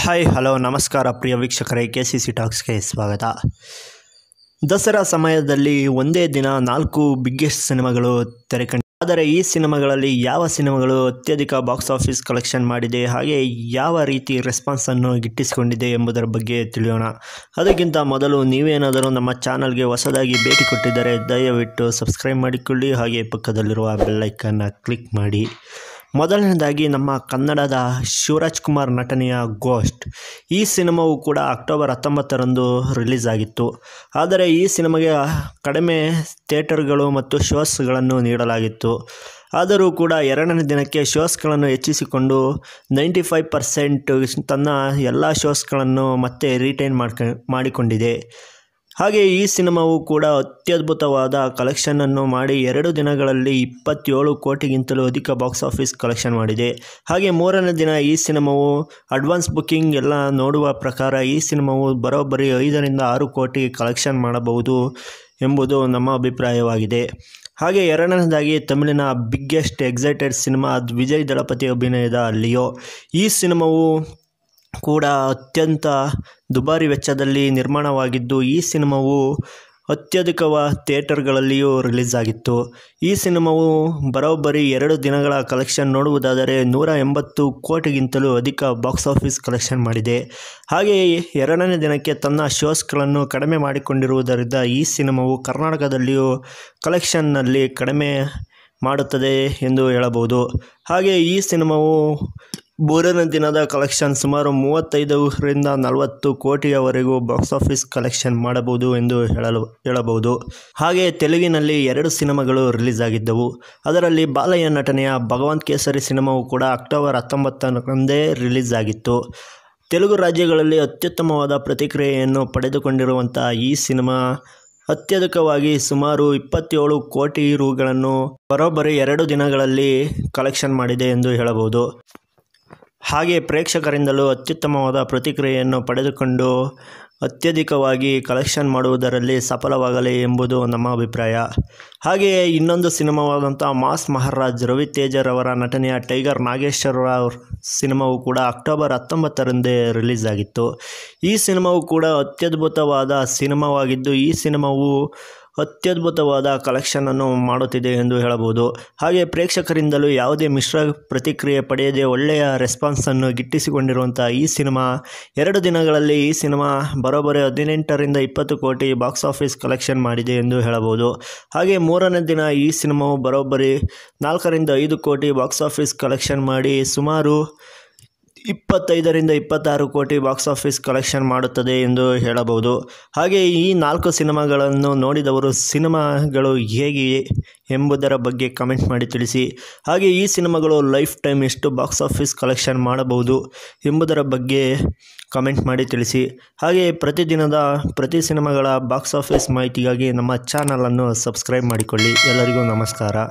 hi hello ನಮಸ್ಕಾರ ಪ್ರಿಯ ವೀಕ್ಷಕರೇ K C C ಟಾಕ್ಸ್ಗೆ ಸ್ವಾಗತ ದಸರಾ ಸಮಯದಲ್ಲಿ ಒಂದೇ ದಿನ ನಾಲ್ಕು ಬಿಗ್ಗೆಸ್ಟ್ ಸಿನಿಮಾಗಳು ತೆರೆಕಂಡು ಆದರೆ ಈ ಸಿನಿಮಾಗಳಲ್ಲಿ ಯಾವ ಸಿನಿಮಾಗಳು ಅತ್ಯಧಿಕ ಬಾಕ್ಸ್ ಆಫೀಸ್ ಕಲೆಕ್ಷನ್ ಮಾಡಿದೆ ಹಾಗೆ ಯಾವ ರೀತಿ ರೆಸ್ಪಾನ್ಸನ್ನು ಗಿಟ್ಟಿಸಿಕೊಂಡಿದೆ ಎಂಬುದರ ಬಗ್ಗೆ ತಿಳಿಯೋಣ ಅದಕ್ಕಿಂತ ಮೊದಲು ನೀವೇನಾದರೂ ನಮ್ಮ ಚಾನಲ್ಗೆ ಹೊಸದಾಗಿ ಭೇಟಿ ಕೊಟ್ಟಿದ್ದರೆ ದಯವಿಟ್ಟು ಸಬ್ಸ್ಕ್ರೈಬ್ ಮಾಡಿಕೊಳ್ಳಿ ಹಾಗೆ ಪಕ್ಕದಲ್ಲಿರುವ ಬೆಲ್ಲೈಕನ್ನು ಕ್ಲಿಕ್ ಮಾಡಿ ಮೊದಲನೇದಾಗಿ ನಮ್ಮ ಕನ್ನಡದ ಶಿವರಾಜ್ ಕುಮಾರ್ ನಟನೆಯ ಗೋಸ್ಟ್ ಈ ಸಿನಿಮಾವು ಕೂಡ ಅಕ್ಟೋಬರ್ ಹತ್ತೊಂಬತ್ತರಂದು ರಿಲೀಸ್ ಆಗಿತ್ತು ಆದರೆ ಈ ಸಿನಿಮಾಗೆ ಕಡಿಮೆ ಥಿಯೇಟರ್ಗಳು ಮತ್ತು ಶೋಸ್ಗಳನ್ನು ನೀಡಲಾಗಿತ್ತು ಆದರೂ ಕೂಡ ಎರಡನೇ ದಿನಕ್ಕೆ ಶೋಸ್ಗಳನ್ನು ಹೆಚ್ಚಿಸಿಕೊಂಡು ನೈಂಟಿ ಫೈವ್ ಪರ್ಸೆಂಟ್ ತನ್ನ ಎಲ್ಲ ಶೋಸ್ಗಳನ್ನು ಮತ್ತೆ ರಿಟೈನ್ ಮಾಡ್ಕ ಮಾಡಿಕೊಂಡಿದೆ ಹಾಗೆ ಈ ಸಿನಿಮಾವು ಕೂಡ ಅತ್ಯದ್ಭುತವಾದ ಕಲೆಕ್ಷನನ್ನು ಮಾಡಿ ಎರಡು ದಿನಗಳಲ್ಲಿ ಇಪ್ಪತ್ತೇಳು ಕೋಟಿಗಿಂತಲೂ ಅಧಿಕ ಬಾಕ್ಸ್ ಆಫೀಸ್ ಕಲೆಕ್ಷನ್ ಮಾಡಿದೆ ಹಾಗೆ ಮೂರನೇ ದಿನ ಈ ಸಿನಿಮಾವು ಅಡ್ವಾನ್ಸ್ ಬುಕ್ಕಿಂಗ್ ಎಲ್ಲ ನೋಡುವ ಪ್ರಕಾರ ಈ ಸಿನಿಮಾವು ಬರೋಬ್ಬರಿ ಐದರಿಂದ ಆರು ಕೋಟಿ ಕಲೆಕ್ಷನ್ ಮಾಡಬಹುದು ಎಂಬುದು ನಮ್ಮ ಅಭಿಪ್ರಾಯವಾಗಿದೆ ಹಾಗೆ ಎರಡನೇದಾಗಿ ತಮಿಳಿನ biggest excited cinema Vijay Thalapathy ಅಭಿನಯದ ಲಿಯೋ ಈ ಸಿನಿಮಾವು ಕೂಡ ಅತ್ಯಂತ ದುಬಾರಿ ವೆಚ್ಚದಲ್ಲಿ ನಿರ್ಮಾಣವಾಗಿದ್ದು ಈ ಸಿನಿಮಾವು ಅತ್ಯಧಿಕವ ಥಿಯೇಟರ್ಗಳಲ್ಲಿಯೂ ರಿಲೀಸ್ ಆಗಿತ್ತು ಈ ಸಿನಿಮಾವು ಬರೋಬ್ಬರಿ ಎರಡು ದಿನಗಳ ಕಲೆಕ್ಷನ್ ನೋಡುವುದಾದರೆ ನೂರ ಎಂಬತ್ತು ಕೋಟಿಗಿಂತಲೂ ಅಧಿಕ ಬಾಕ್ಸ್ ಆಫೀಸ್ ಕಲೆಕ್ಷನ್ ಮಾಡಿದೆ ಹಾಗೆಯೇ ಎರಡನೇ ದಿನಕ್ಕೆ ತನ್ನ ಶೋಸ್ಗಳನ್ನು ಕಡಿಮೆ ಮಾಡಿಕೊಂಡಿರುವುದರಿಂದ ಈ ಸಿನಿಮಾವು ಕರ್ನಾಟಕದಲ್ಲಿಯೂ ಕಲೆಕ್ಷನ್ನಲ್ಲಿ ಕಡಿಮೆ ಮಾಡುತ್ತದೆ ಎಂದು ಹೇಳಬಹುದು ಹಾಗೆ ಈ ಸಿನಿಮಾವು ಮೂರನೇ ದಿನದ ಕಲೆಕ್ಷನ್ ಸುಮಾರು ಮೂವತ್ತೈದರಿಂದ ನಲವತ್ತು ಕೋಟಿಯವರೆಗೂ ಬಾಕ್ಸ್ ಆಫೀಸ್ ಕಲೆಕ್ಷನ್ ಮಾಡಬಹುದು ಎಂದು ಹೇಳಲು ಹೇಳಬಹುದು ಹಾಗೆ ತೆಲುಗಿನಲ್ಲಿ ಎರಡು ಸಿನಿಮಾಗಳು ರಿಲೀಸ್ ಆಗಿದ್ದವು ಅದರಲ್ಲಿ ಬಾಲಯ್ಯ ನಟನೆಯ ಭಗವಂತ್ ಕೇಸರಿ ಸಿನಿಮಾವು ಕೂಡ ಅಕ್ಟೋಬರ್ ಹತ್ತೊಂಬತ್ತರಂದೇ ರಿಲೀಸ್ ಆಗಿತ್ತು ತೆಲುಗು ರಾಜ್ಯಗಳಲ್ಲಿ ಅತ್ಯುತ್ತಮವಾದ ಪ್ರತಿಕ್ರಿಯೆಯನ್ನು ಪಡೆದುಕೊಂಡಿರುವಂಥ ಈ ಸಿನಿಮಾ ಅತ್ಯಧಿಕವಾಗಿ ಸುಮಾರು ಇಪ್ಪತ್ತೇಳು ಕೋಟಿ ರೂಗಳನ್ನು ಬರೋಬ್ಬರಿ ಎರಡು ದಿನಗಳಲ್ಲಿ ಕಲೆಕ್ಷನ್ ಮಾಡಿದೆ ಎಂದು ಹೇಳಬಹುದು ಹಾಗೆ ಪ್ರೇಕ್ಷಕರಿಂದಲೂ ಅತ್ಯುತ್ತಮವಾದ ಪ್ರತಿಕ್ರಿಯೆಯನ್ನು ಪಡೆದುಕೊಂಡು ಅತ್ಯಧಿಕವಾಗಿ ಕಲೆಕ್ಷನ್ ಮಾಡುವುದರಲ್ಲಿ ಸಫಲವಾಗಲಿ ಎಂಬುದು ನಮ್ಮ ಅಭಿಪ್ರಾಯ ಹಾಗೆಯೇ ಇನ್ನೊಂದು ಸಿನಿಮಾವಾದಂಥ ಮಾಸ್ ಮಹಾರಾಜ್ ರವಿ ತೇಜರ್ ಅವರ ನಟನೆಯ ಟೈಗರ್ ನಾಗೇಶ್ವರ ಸಿನಿಮಾವು ಕೂಡ ಅಕ್ಟೋಬರ್ ಹತ್ತೊಂಬತ್ತರಂದೇ ರಿಲೀಸ್ ಆಗಿತ್ತು ಈ ಸಿನಿಮಾವು ಕೂಡ ಅತ್ಯದ್ಭುತವಾದ ಸಿನಿಮಾವಾಗಿದ್ದು ಈ ಸಿನಿಮಾವು ಅತ್ಯದ್ಭುತವಾದ ಕಲೆಕ್ಷನನ್ನು ಮಾಡುತ್ತಿದೆ ಎಂದು ಹೇಳಬಹುದು ಹಾಗೆ ಪ್ರೇಕ್ಷಕರಿಂದಲೂ ಯಾವುದೇ ಮಿಶ್ರ ಪ್ರತಿಕ್ರಿಯೆ ಪಡೆಯದೆ ಒಳ್ಳೆಯ ರೆಸ್ಪಾನ್ಸನ್ನು ಗಿಟ್ಟಿಸಿಕೊಂಡಿರುವಂಥ ಈ ಸಿನಿಮಾ ಎರಡು ದಿನಗಳಲ್ಲಿ ಈ ಸಿನಿಮಾ ಬರೋಬ್ಬರಿ ಹದಿನೆಂಟರಿಂದ ಇಪ್ಪತ್ತು ಕೋಟಿ ಬಾಕ್ಸ್ ಆಫೀಸ್ ಕಲೆಕ್ಷನ್ ಮಾಡಿದೆ ಎಂದು ಹೇಳಬಹುದು ಹಾಗೆ ಮೂರನೇ ದಿನ ಈ ಸಿನಿಮಾವು ಬರೋಬ್ಬರಿ ನಾಲ್ಕರಿಂದ ಐದು ಕೋಟಿ ಬಾಕ್ಸ್ ಆಫೀಸ್ ಕಲೆಕ್ಷನ್ ಮಾಡಿ ಸುಮಾರು ಇಪ್ಪತ್ತೈದರಿಂದ ಇಪ್ಪತ್ತಾರು ಕೋಟಿ ಬಾಕ್ಸ್ ಆಫೀಸ್ ಕಲೆಕ್ಷನ್ ಮಾಡುತ್ತದೆ ಎಂದು ಹೇಳಬಹುದು ಹಾಗೆ ಈ ನಾಲ್ಕು ಸಿನಿಮಾಗಳನ್ನು ನೋಡಿದವರು ಸಿನಿಮಾಗಳು ಹೇಗೆ ಎಂಬುದರ ಬಗ್ಗೆ ಕಮೆಂಟ್ ಮಾಡಿ ತಿಳಿಸಿ ಹಾಗೆ ಈ ಸಿನಿಮಾಗಳು ಲೈಫ್ ಟೈಮ್ ಎಷ್ಟು ಬಾಕ್ಸ್ ಆಫೀಸ್ ಕಲೆಕ್ಷನ್ ಮಾಡಬಹುದು ಎಂಬುದರ ಬಗ್ಗೆ ಕಮೆಂಟ್ ಮಾಡಿ ತಿಳಿಸಿ ಹಾಗೆ ಪ್ರತಿದಿನದ ಪ್ರತಿ ಸಿನಿಮಾಗಳ ಬಾಕ್ಸ್ ಆಫೀಸ್ ಮಾಹಿತಿಗಾಗಿ ನಮ್ಮ ಚಾನಲನ್ನು ಸಬ್ಸ್ಕ್ರೈಬ್ ಮಾಡಿಕೊಳ್ಳಿ ಎಲ್ಲರಿಗೂ ನಮಸ್ಕಾರ